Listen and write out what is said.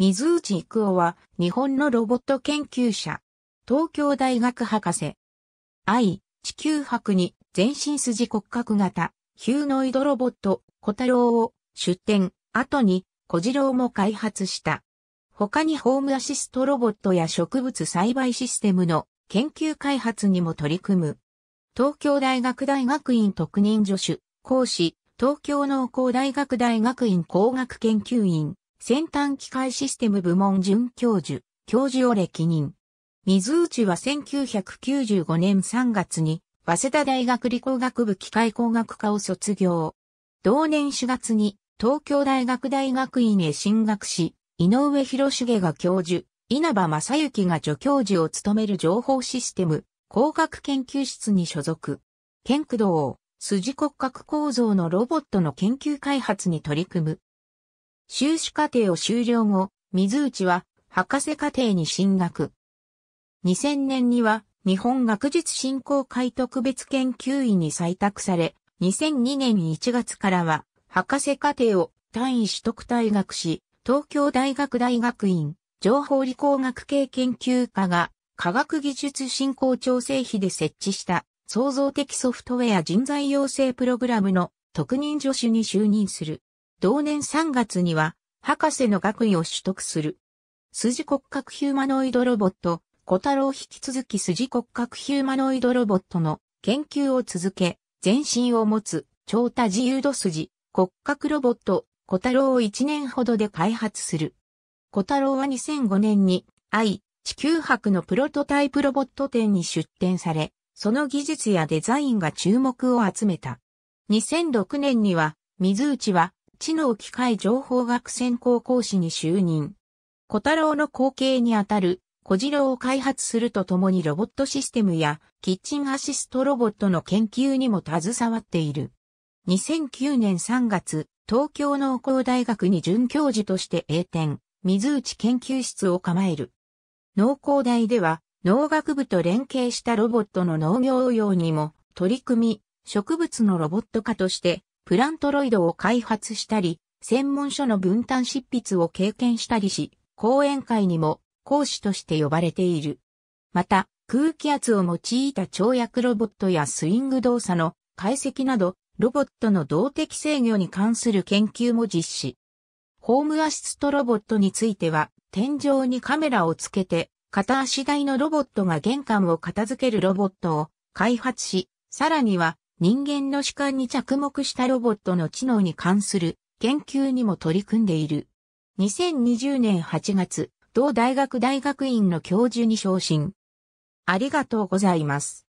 水内育夫は日本のロボット研究者。東京大学博士。愛、地球博に全身筋骨格型、ヒューノイドロボット、小太郎を出展、後に小次郎も開発した。他にホームアシストロボットや植物栽培システムの研究開発にも取り組む。東京大学大学院特任助手、講師、東京農工大学大学院工学研究院、先端機械システム部門准教授、教授を歴任。水内は1995年3月に、早稲田大学理工学部機械工学科を卒業。同年4月に、東京大学大学院へ進学し、井上博重が教授、稲葉正幸が助教授を務める情報システム、工学研究室に所属。剣駆動、筋骨格構造のロボットの研究開発に取り組む。修士課程を修了後、水内は博士課程に進学。2000年には日本学術振興会特別研究員に採択され、2002年1月からは博士課程を単位取得退学し、東京大学大学院情報理工学系研究科が科学技術振興調整費で設置した創造的ソフトウェア人材養成プログラムの特任助手に就任する。同年3月には、博士の学位を取得する。筋骨格ヒューマノイドロボット、小太郎引き続き筋骨格ヒューマノイドロボットの研究を続け、全身を持つ、超多自由度筋、骨格ロボット、小太郎を1年ほどで開発する。小太郎は2005年に、愛、地球博のプロトタイプロボット展に出展され、その技術やデザインが注目を集めた。2006年には、水内は、知能機械情報学専攻講師に就任。小太郎の後継にあたる小次郎を開発するとともにロボットシステムやキッチンアシストロボットの研究にも携わっている。2009年3月、東京農工大学に准教授として栄転、水内研究室を構える。農工大では農学部と連携したロボットの農業用にも取り組み、植物のロボット化としてプラントロイドを開発したり、専門書の分担執筆を経験したりし、講演会にも講師として呼ばれている。また、空気圧を用いた跳躍ロボットやスイング動作の解析など、ロボットの動的制御に関する研究も実施。ホームアシストロボットについては、天井にカメラをつけて、片足台のロボットが玄関を片付けるロボットを開発し、さらには人間の主観に着目したロボットの知能に関する研究にも取り組んでいる。2020年8月、同大学大学院の教授に昇進。ありがとうございます。